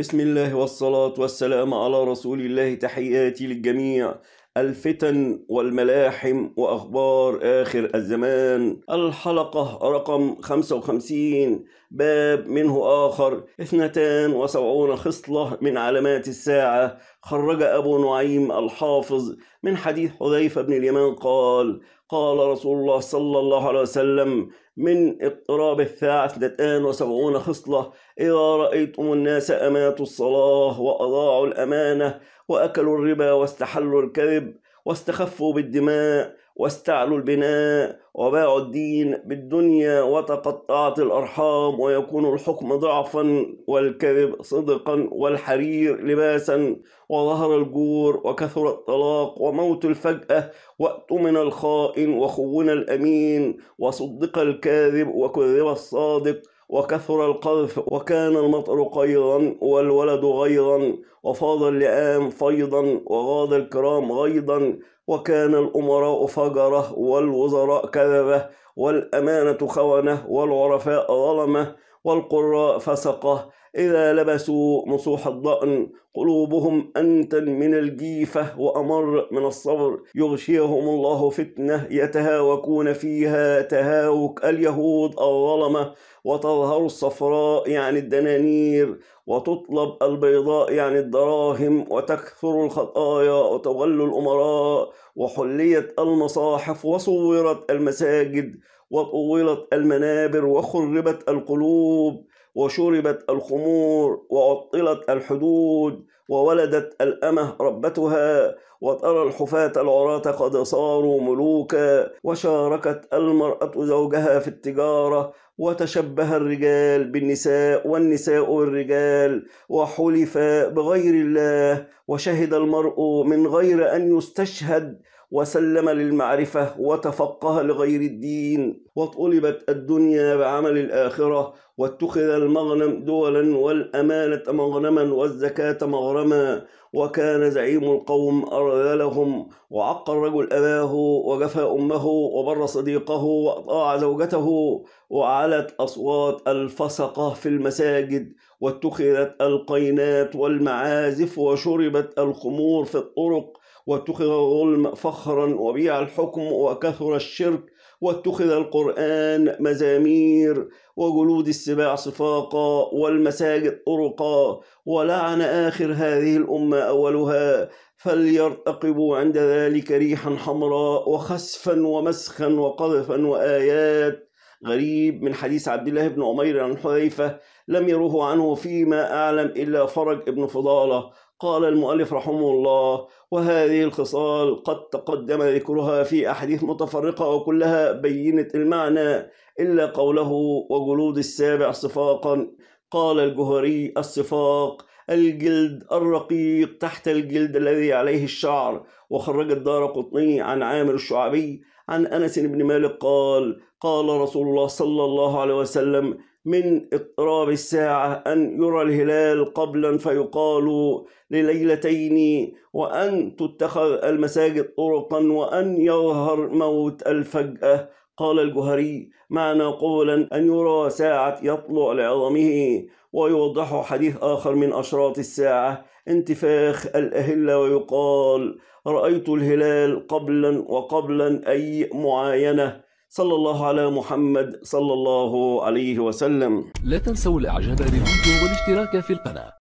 بسم الله والصلاة والسلام على رسول الله تحياتي للجميع الفتن والملاحم وأخبار آخر الزمان الحلقة رقم 55 باب منه آخر 72 خصلة من علامات الساعة خرج أبو نعيم الحافظ من حديث حذيفة بن اليمان قال قال رسول الله صلى الله عليه وسلم من اقتراب الساعة 72 خصلة إذا رأيتم الناس أماتوا الصلاة وأضاعوا الأمانة وأكلوا الربا واستحلوا الكذب واستخفوا بالدماء واستعلوا البناء وباعوا الدين بالدنيا وتقطعت الأرحام ويكون الحكم ضعفا والكذب صدقا والحرير لباسا وظهر الجور وكثر الطلاق وموت الفجأة وأتمن الخائن وخون الأمين وصدق الكاذب وكذب الصادق وكثر القذف وكان المطر قيرا والولد غيضا وفاض اللئام فيضا وغاض الكرام غيضا وكان الأمراء فجرة والوزراء كذبة والأمانة خونة والعرفاء ظلمة والقراء فسقة إذا لبسوا نصوح الضأن قلوبهم أنتن من الجيفة وأمر من الصبر يغشيهم الله فتنة يتهاوكون فيها تهاوك اليهود الظلمة وتظهر الصفراء يعني الدنانير وتطلب البيضاء يعني الدراهم وتكثر الخطايا وتغل الأمراء وحليت المصاحف وصورت المساجد وطولت المنابر وخربت القلوب وشربت الخمور وعطلت الحدود وولدت الأمه ربتها وترى الحفاة العراة قد صاروا ملوكا وشاركت المرأة زوجها في التجارة وتشبه الرجال بالنساء والنساء بالرجال وحلف بغير الله وشهد المرء من غير أن يستشهد وسلم للمعرفة وتفقه لغير الدين وطلبت الدنيا بعمل الآخرة واتخذ المغنم دولا والأمانة مغنما والزكاة مغرما وكان زعيم القوم أرذلهم وعق الرجل أباه وجفى أمه وبر صديقه وأطاع زوجته وعلت أصوات الفسقة في المساجد واتخذت القينات والمعازف وشربت الخمور في الطرق واتخذ الظلم فخرا وبيع الحكم وكثر الشرك واتخذ القرآن مزامير وجلود السباع صفاقا والمساجد طرقا ولعن آخر هذه الأمة أولها فليرتقبوا عند ذلك ريحا حمراء وخسفا ومسخا وقذفا وآيات غريب من حديث عبد الله بن عمير عن حذيفة لم يروه عنه فيما أعلم إلا فرج ابن فضالة قال المؤلف رحمه الله وهذه الخصال قد تقدم ذكرها في أحاديث متفرقة وكلها بينت المعنى إلا قوله وجلود السابع صفاقا قال الجهري الصفاق الجلد الرقيق تحت الجلد الذي عليه الشعر وخرج الدار قطني عن عامر الشعبي عن أنس بن مالك قال قال رسول الله صلى الله عليه وسلم من اقتراب الساعة أن يرى الهلال قبلا فيقال لليلتين وأن تتخذ المساجد طرقا وأن يظهر موت الفجأة قال الجهري معنى قولا أن يرى ساعة يطلع لعظمه ويوضح حديث آخر من أشراط الساعة انتفاخ الأهلة ويقال رأيت الهلال قبلا وقبلا أي معاينة صلى الله على محمد صلى الله عليه وسلم لا تنسوا الإعجاب بالفيديو والاشتراك في القناة